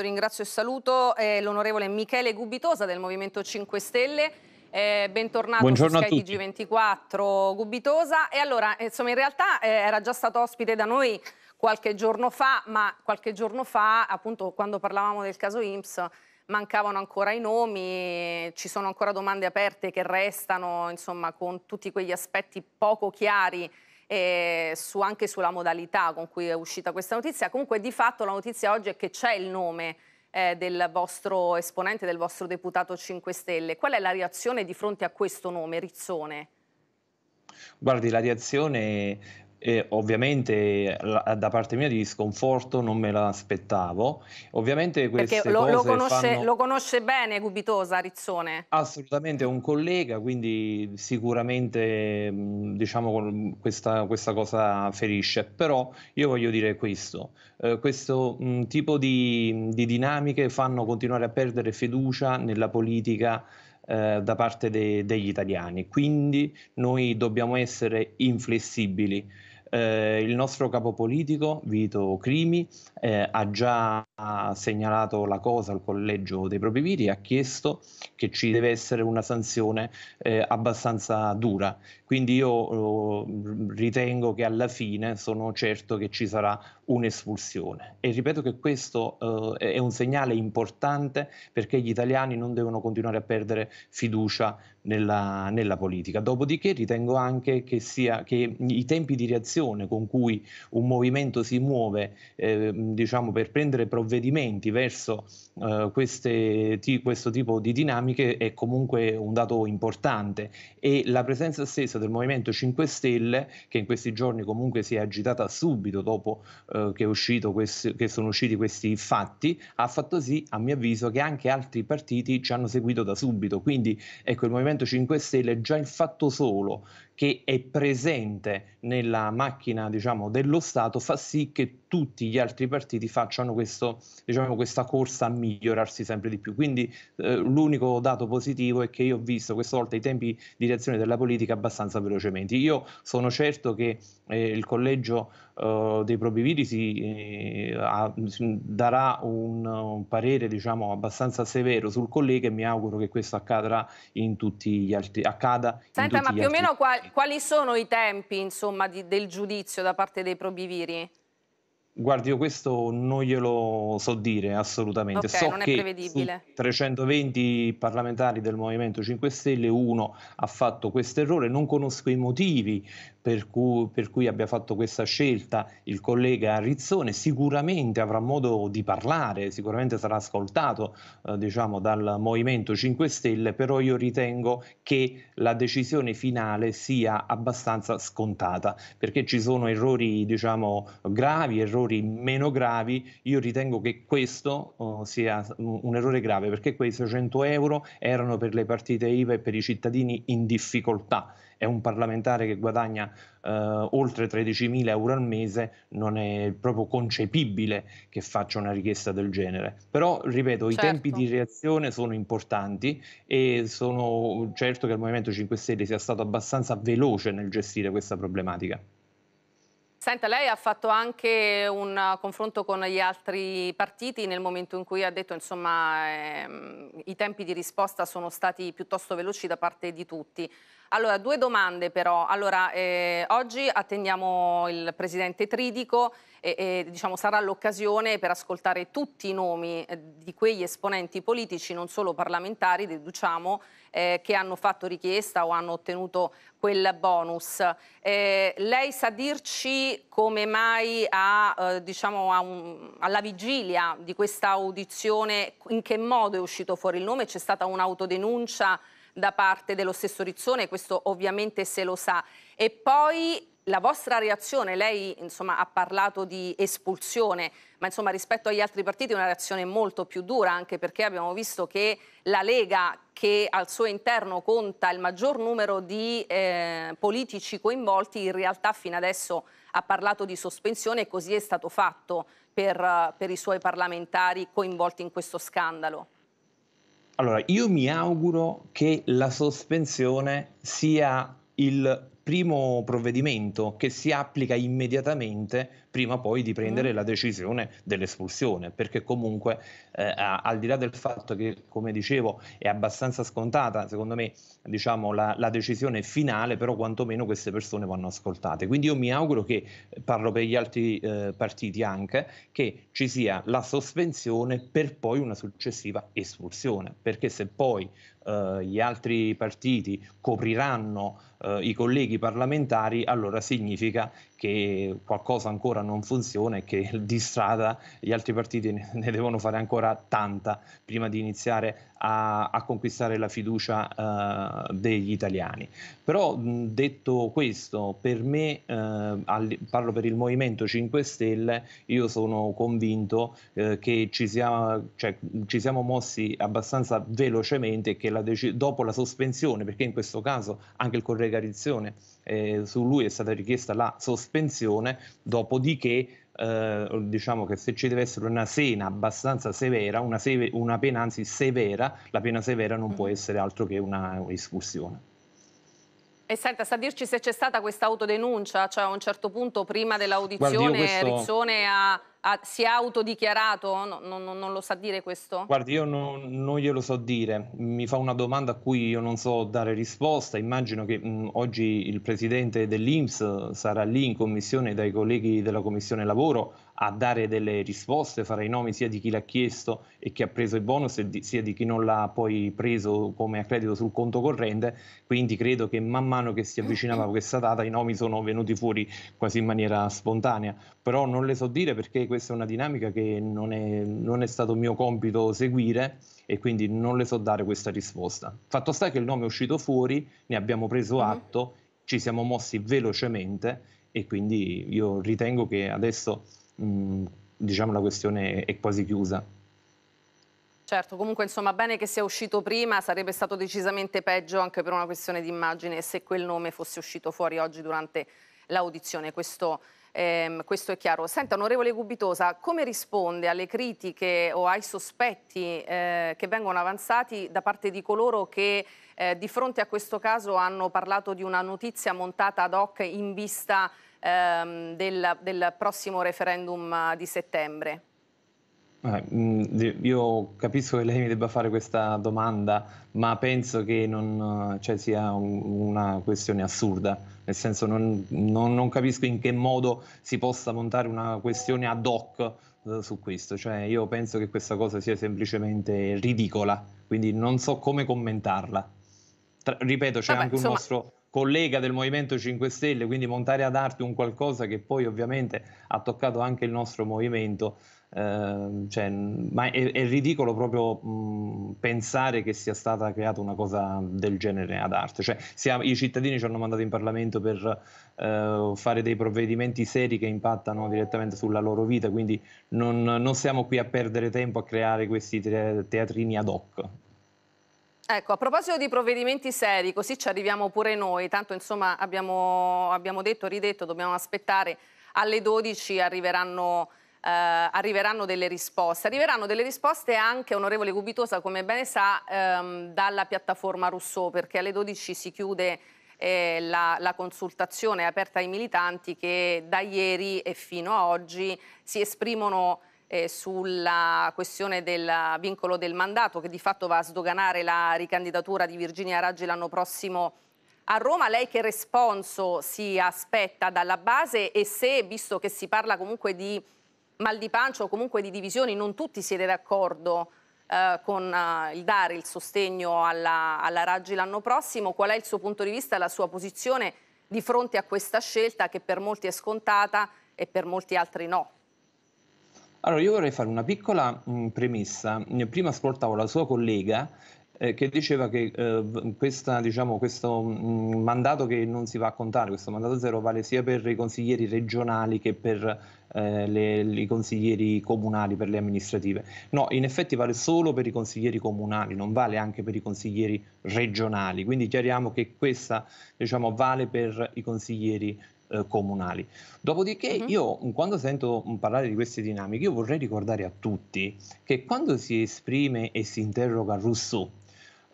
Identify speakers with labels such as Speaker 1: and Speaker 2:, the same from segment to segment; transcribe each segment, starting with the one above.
Speaker 1: Ringrazio e saluto eh, l'onorevole Michele Gubitosa del Movimento 5 Stelle. Eh, bentornato Buongiorno su Sky TG24 Gubitosa. E allora, eh, insomma, in realtà eh, era già stato ospite da noi qualche giorno fa, ma qualche giorno fa, appunto, quando parlavamo del caso IMSS, mancavano ancora i nomi, ci sono ancora domande aperte che restano, insomma, con tutti quegli aspetti poco chiari eh, su, anche sulla modalità con cui è uscita questa notizia. Comunque di fatto la notizia oggi è che c'è il nome eh, del vostro esponente, del vostro deputato 5 Stelle. Qual è la reazione di fronte a questo nome, Rizzone?
Speaker 2: Guardi, la reazione eh, ovviamente la, da parte mia di sconforto non me l'aspettavo. Ovviamente queste lo, lo, conosce, fanno... lo,
Speaker 1: conosce, bene Gubitosa Rizzone?
Speaker 2: Assolutamente, è un collega, quindi sicuramente mm, diciamo, questa, questa, cosa ferisce. Però io voglio dire questo, eh, questo mh, mm, tipo di, di dinamiche fanno continuare a perdere fiducia nella politica eh, da parte de- degli italiani. Quindi noi dobbiamo essere inflessibili. Eh, il nostro capo politico, Vito Crimi, eh, ha già segnalato la cosa al collegio dei propri viri e ha chiesto che ci deve essere una sanzione eh, abbastanza dura. Quindi io oh, ritengo che alla fine sono certo che ci sarà un'espulsione. E ripeto che questo eh, è un segnale importante perché gli italiani non devono continuare a perdere fiducia nella, nella politica. Dopodiché ritengo anche che, sia, che, i tempi di reazione con cui un movimento si muove eh, diciamo, per prendere provvedimenti verso eh, queste, ti, questo tipo di dinamiche è comunque un dato importante e la presenza stessa del Movimento 5 Stelle, che in questi giorni comunque si è agitata subito dopo eh, eh, che, quest- che, sono usciti questi fatti ha fatto sì, a mio avviso, che anche altri partiti ci hanno seguito da subito. Quindi ecco, il Movimento 5 Stelle già il fatto solo che è presente nella macchina diciamo, dello Stato fa sì che tutti gli altri partiti facciano questo, diciamo, questa corsa a migliorarsi sempre di più. Quindi eh, l'unico dato positivo è che io ho visto questa volta i tempi di reazione della politica abbastanza velocemente. Io sono certo che eh, il collegio uh, dei provvediti eh, darà un, un parere diciamo, abbastanza severo sul collega e mi auguro che questo accadrà in tutti gli altri. Accada Senta, ma più o meno
Speaker 1: quali, quali sono i tempi insomma, di, del giudizio da parte dei probiviri?
Speaker 2: Guardi, io questo non glielo so dire assolutamente. Okay, so non che è prevedibile. 320 parlamentari del Movimento 5 Stelle, uno ha fatto questo errore. Non conosco i motivi per cui, per cui, abbia fatto questa scelta il collega Rizzone, sicuramente avrà modo di parlare, sicuramente sarà ascoltato eh, diciamo, dal Movimento 5 Stelle, però io ritengo che la decisione finale sia abbastanza scontata, perché ci sono errori diciamo, gravi, errori meno gravi, io ritengo che questo oh, sia un errore grave, perché quei 600 euro erano per le partite IVA e per i cittadini in difficoltà è un parlamentare che guadagna eh, oltre 13.000 euro al mese, non è proprio concepibile che faccia una richiesta del genere. Però, ripeto, certo. i tempi certo. di reazione sono importanti e sono certo che il Movimento 5 Stelle sia stato abbastanza veloce nel gestire questa problematica.
Speaker 1: Senta, lei ha fatto anche un confronto con gli altri partiti nel momento in cui ha detto che ehm, i tempi di risposta sono stati piuttosto veloci da parte di tutti. Allora, due domande però. Allora, eh, oggi attendiamo il presidente Tridico e, e diciamo, sarà l'occasione per ascoltare tutti i nomi eh, di quegli esponenti politici, non solo parlamentari, deduciamo, eh, che hanno fatto richiesta o hanno ottenuto quel bonus. Eh, lei sa dirci come mai a, eh, diciamo, a un, alla vigilia di questa audizione, in che modo è uscito fuori il nome? C'è stata un'autodenuncia? da parte dello stesso Rizzone, questo ovviamente se lo sa. E poi la vostra reazione, lei insomma, ha parlato di espulsione, ma insomma, rispetto agli altri partiti è una reazione molto più dura, anche perché abbiamo visto che la Lega, che al suo interno conta il maggior numero di eh, politici coinvolti, in realtà fino adesso ha parlato di sospensione e così è stato fatto per, per i suoi parlamentari coinvolti in questo scandalo.
Speaker 2: Allora, io mi auguro che la sospensione sia il primo provvedimento che si applica immediatamente prima poi di prendere mm. la decisione dell'espulsione, perché comunque eh, al di là del fatto che, come dicevo, è abbastanza scontata, secondo me, diciamo, la, la, decisione finale, però quantomeno queste persone vanno ascoltate. Quindi io mi auguro che, eh, parlo per gli altri eh, partiti anche, che ci sia la sospensione per poi una successiva espulsione, perché se poi eh, gli altri partiti copriranno eh, i colleghi parlamentari, allora significa che qualcosa ancora non funziona e che di strada gli altri partiti ne devono fare ancora tanta prima di iniziare a, a conquistare la fiducia eh, degli italiani. Però detto questo, per me, eh, parlo per il Movimento 5 Stelle, io sono convinto eh, che ci siamo, cioè, ci siamo, mossi abbastanza velocemente e che la dec- dopo la sospensione, perché in questo caso anche il Correga Rizzone, eh, su lui è stata richiesta la sospensione, sospensione, dopodiché eh, diciamo che se ci deve essere una sena abbastanza severa, una, seve, una pena anzi severa, la pena severa non può mhm. essere altro che una escursione.
Speaker 1: E senta, sa dirci se c'è stata questa autodenuncia, cioè a un certo punto prima dell'audizione questo... Rizzone ha ha, si è autodichiarato? No, no, no, non lo sa dire
Speaker 2: questo? Guardi, io non glielo so dire. Mi fa una domanda a cui io non so dare risposta. Immagino che mh, mm, oggi il presidente dell'Inps sarà lì in commissione dai colleghi della commissione lavoro a dare delle risposte, fare i nomi sia di chi l'ha chiesto e chi ha preso il bonus sia di chi non l'ha poi preso come accredito sul conto corrente, quindi credo che man mano che si avvicinava questa data i nomi sono venuti fuori quasi in maniera spontanea, però non le so dire perché questa è una dinamica che non è, non è stato mio compito seguire e quindi non le so dare questa risposta. Fatto sta che il nome è uscito fuori, ne abbiamo preso mhm. atto, ci siamo mossi velocemente e quindi io ritengo che adesso mh, mm, diciamo la questione è quasi chiusa.
Speaker 1: Certo, comunque insomma bene che sia uscito prima, sarebbe stato decisamente peggio anche per una questione di immagine se quel nome fosse uscito fuori oggi durante l'audizione. Questo ehm, questo è chiaro. Senta, onorevole Gubitosa, come risponde alle critiche o ai sospetti eh, che vengono avanzati da parte di coloro che eh, di fronte a questo caso hanno parlato di una notizia montata ad hoc in vista ehm, del, del prossimo referendum di settembre?
Speaker 2: Mm, io capisco che lei mi debba fare questa domanda, ma penso che non, eh, cioè, sia una questione assurda, nel senso non, non, non, capisco in che modo si possa montare una questione ad hoc eh, su questo, cioè io penso che questa cosa sia semplicemente ridicola, quindi non so come commentarla. Tra, ripeto, c'è Vabbè, anche insomma... un nostro collega del Movimento 5 Stelle, quindi montare ad arte un qualcosa che poi ovviamente ha toccato anche il nostro movimento Ehm, cioè, ma è, è, ridicolo proprio mh, pensare che sia stata creata una cosa del genere ad arte. Cioè, siamo, I cittadini ci hanno mandato in Parlamento per eh, fare dei provvedimenti seri che impattano direttamente sulla loro vita, quindi non, non siamo qui a perdere tempo a creare questi te teatrini ad hoc.
Speaker 1: Ecco, a proposito di provvedimenti seri, così ci arriviamo pure noi, tanto insomma abbiamo, abbiamo detto, ridetto, dobbiamo aspettare, alle 12 arriveranno eh, arriveranno delle risposte. Arriveranno delle risposte anche, onorevole Gubitosa, come bene sa, ehm, dalla piattaforma Rousseau, perché alle 12 si chiude eh, la, la, consultazione aperta ai militanti che da ieri e fino a oggi si esprimono eh, sulla questione del vincolo del mandato che di fatto va a sdoganare la ricandidatura di Virginia Raggi l'anno prossimo a Roma. Lei che responso si aspetta dalla base e se, visto che si parla comunque di mal di pancia o comunque di divisioni, non tutti siete d'accordo eh, con eh, il dare il sostegno alla, alla Raggi l'anno prossimo, qual è il suo punto di vista, la sua posizione di fronte a questa scelta che per molti è scontata e per molti altri no?
Speaker 2: Allora, io vorrei fare una piccola mh, premessa. Prima ascoltavo la sua collega eh, che diceva che eh, questa, diciamo, questo mh, mm, mandato che non si va a contare, questo mandato zero, vale sia per i consiglieri regionali che per eh, i consiglieri comunali, per le amministrative. No, in effetti vale solo per i consiglieri comunali, non vale anche per i consiglieri regionali. Quindi chiariamo che questa diciamo, vale per i consiglieri eh, comunali. Dopodiché uh-huh. io quando sento mm, parlare di queste dinamiche, io vorrei ricordare a tutti che quando si esprime e si interroga Rousseau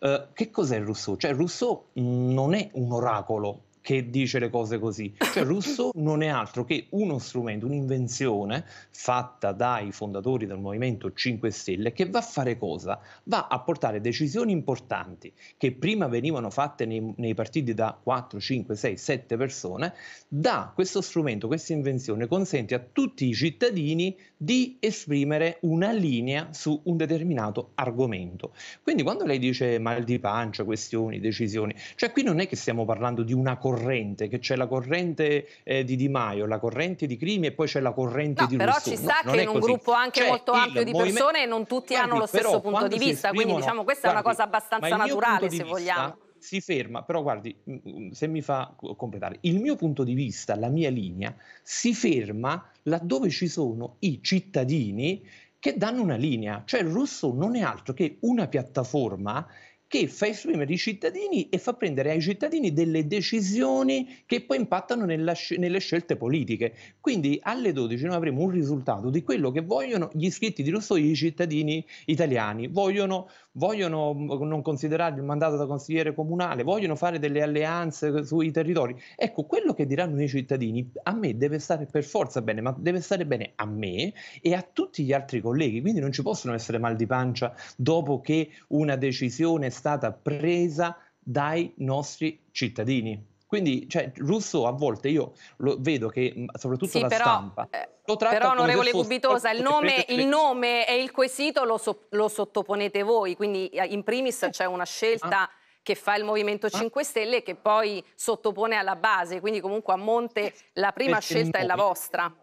Speaker 2: eh, che cos'è Rousseau? Cioè Rousseau non è un oracolo, che dice le cose così. Cioè Rousseau non è altro che uno strumento, un'invenzione fatta dai fondatori del Movimento 5 Stelle che va a fare cosa? Va a portare decisioni importanti che prima venivano fatte nei, nei partiti da 4, 5, 6, 7 persone, da questo strumento, questa invenzione consente a tutti i cittadini di esprimere una linea su un determinato argomento. Quindi quando lei dice mal di pancia, questioni, decisioni, cioè qui non è che stiamo parlando di una correzione corrente, che c'è la corrente eh, di Di Maio, la corrente di Crimi e poi c'è la corrente no, di però Rousseau. Però ci sta no, che in un così. gruppo anche cioè, molto ampio di movimento...
Speaker 1: persone non tutti Guardi, hanno lo stesso punto di vista, quindi diciamo questa Guardi, è una cosa abbastanza naturale se vogliamo.
Speaker 2: si ferma, però guardi, mm, mm, se mi fa completare, il mio punto di vista, la mia linea, si ferma laddove ci sono i cittadini che danno una linea, cioè il Rousseau non è altro che una piattaforma che fa esprimere i cittadini e fa prendere ai cittadini delle decisioni che poi impattano nella, nelle scelte politiche. Quindi alle 12 noi avremo un risultato di quello che vogliono gli iscritti di Rossoi, i cittadini italiani. Vogliono, vogliono non considerare il mandato da consigliere comunale, vogliono fare delle alleanze sui territori. Ecco, quello che diranno i cittadini a me deve stare per forza bene, ma deve stare bene a me e a tutti gli altri colleghi. Quindi non ci possono essere mal di pancia dopo che una decisione stata presa dai nostri cittadini. Quindi cioè, Russo a volte io lo vedo che soprattutto sì, la però, stampa... Eh, lo però onorevole Gubitosa, il nome, il
Speaker 1: nome, e il quesito lo, so, lo, sottoponete voi, quindi eh, in primis c'è una scelta... Ah che fa il Movimento 5 ah. Stelle che poi sottopone alla base, quindi comunque a monte la prima Perché scelta noi, è la vostra.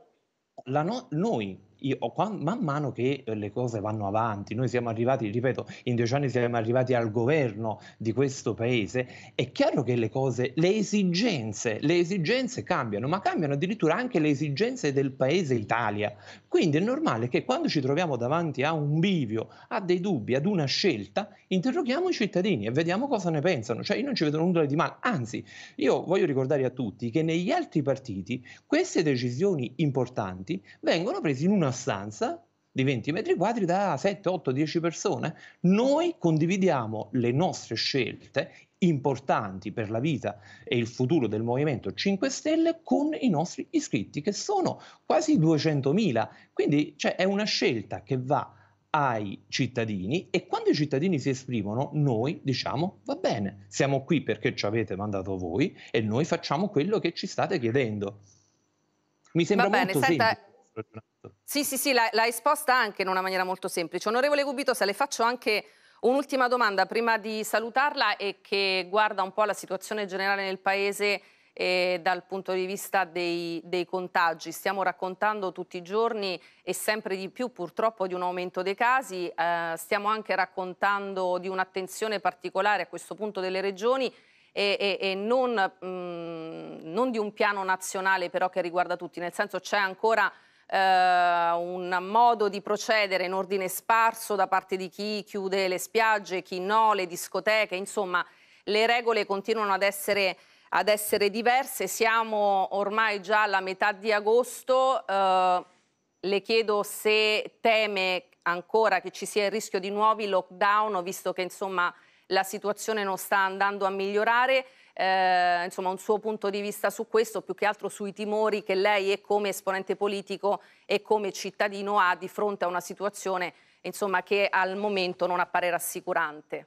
Speaker 2: La no, noi io, quando, man mano che eh, le cose vanno avanti, noi siamo arrivati, ripeto, in dieci anni siamo arrivati al governo di questo paese, è chiaro che le cose, le esigenze, le esigenze cambiano, ma cambiano addirittura anche le esigenze del paese Italia. Quindi è normale che quando ci troviamo davanti a un bivio, a dei dubbi, ad una scelta, interroghiamo i cittadini e vediamo cosa ne pensano. Cioè io non ci vedo nulla di male, anzi io voglio ricordare a tutti che negli altri partiti queste decisioni importanti vengono prese in una stanza di 20 metri quadri da 7, 8, 10 persone. Noi condividiamo le nostre scelte importanti per la vita e il futuro del Movimento 5 Stelle con i nostri iscritti, che sono quasi 200.000. Quindi cioè, è una scelta che va ai cittadini e quando i cittadini si esprimono noi diciamo va bene, siamo qui perché ci avete mandato voi e noi facciamo quello che ci state chiedendo. Mi sembra va bene, molto senta... semplice
Speaker 1: fatto. Sì, sì, sì, l'ha esposta anche in una maniera molto semplice. Onorevole Gubito, se le faccio anche un'ultima domanda prima di salutarla e che guarda un po' la situazione generale nel Paese eh, dal punto di vista dei, dei, contagi. Stiamo raccontando tutti i giorni e sempre di più purtroppo di un aumento dei casi, eh, stiamo anche raccontando di un'attenzione particolare a questo punto delle regioni e, e, e non, mh, mm, non di un piano nazionale però che riguarda tutti, nel senso c'è ancora eh, un modo di procedere in ordine sparso da parte di chi chiude le spiagge, chi no, le discoteche, insomma le regole continuano ad essere, ad essere diverse, siamo ormai già alla metà di agosto, eh, le chiedo se teme ancora che ci sia il rischio di nuovi lockdown, visto che insomma la situazione non sta andando a migliorare eh, insomma, un suo punto di vista su questo, più che altro sui timori che lei e come esponente politico e come cittadino ha di fronte a una situazione insomma, che al momento non appare rassicurante.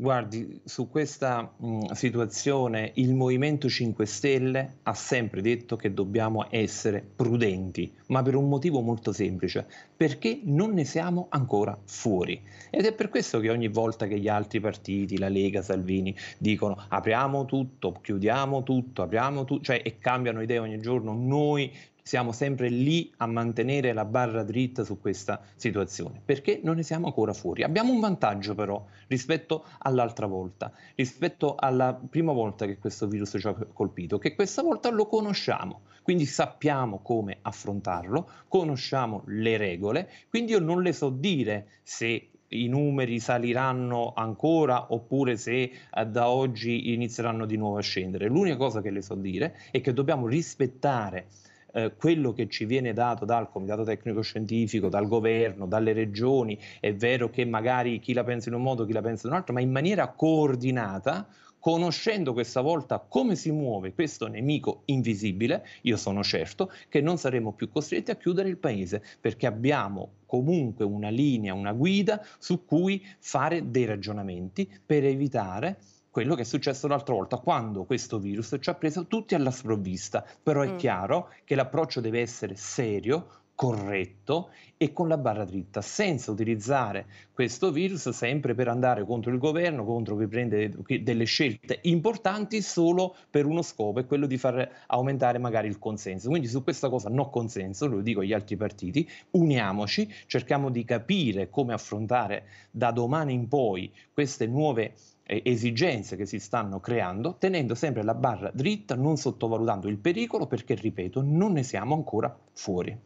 Speaker 2: Guardi, su questa mh, mm, situazione il Movimento 5 Stelle ha sempre detto che dobbiamo essere prudenti, ma per un motivo molto semplice, perché non ne siamo ancora fuori. Ed è per questo che ogni volta che gli altri partiti, la Lega, Salvini, dicono apriamo tutto, chiudiamo tutto, apriamo tutto, cioè e cambiano idea ogni giorno, noi siamo sempre lì a mantenere la barra dritta su questa situazione, perché non ne siamo ancora fuori. Abbiamo un vantaggio però rispetto all'altra volta, rispetto alla prima volta che questo virus ci ha colpito, che questa volta lo conosciamo, quindi sappiamo come affrontarlo, conosciamo le regole, quindi io non le so dire se i numeri saliranno ancora oppure se eh, da oggi inizieranno di nuovo a scendere. L'unica cosa che le so dire è che dobbiamo rispettare eh, quello che ci viene dato dal Comitato Tecnico Scientifico, dal governo, dalle regioni, è vero che magari chi la pensa in un modo, chi la pensa in un altro, ma in maniera coordinata conoscendo questa volta come si muove questo nemico invisibile, io sono certo che non saremo più costretti a chiudere il paese perché abbiamo comunque una linea, una guida su cui fare dei ragionamenti per evitare quello che è successo l'altra volta, quando questo virus ci ha preso tutti alla sprovvista. Però è mm. chiaro che l'approccio deve essere serio, corretto e con la barra dritta, senza utilizzare questo virus sempre per andare contro il governo, contro chi prende delle scelte importanti solo per uno scopo, è quello di far aumentare magari il consenso. Quindi su questa cosa no consenso, lo dico agli altri partiti, uniamoci, cerchiamo di capire come affrontare da domani in poi queste nuove esigenze che si stanno creando, tenendo sempre la barra dritta, non sottovalutando il pericolo perché, ripeto, non ne siamo ancora fuori.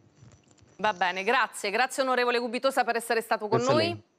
Speaker 1: Va bene, grazie. Grazie onorevole Gubitosa per essere stato con grazie noi.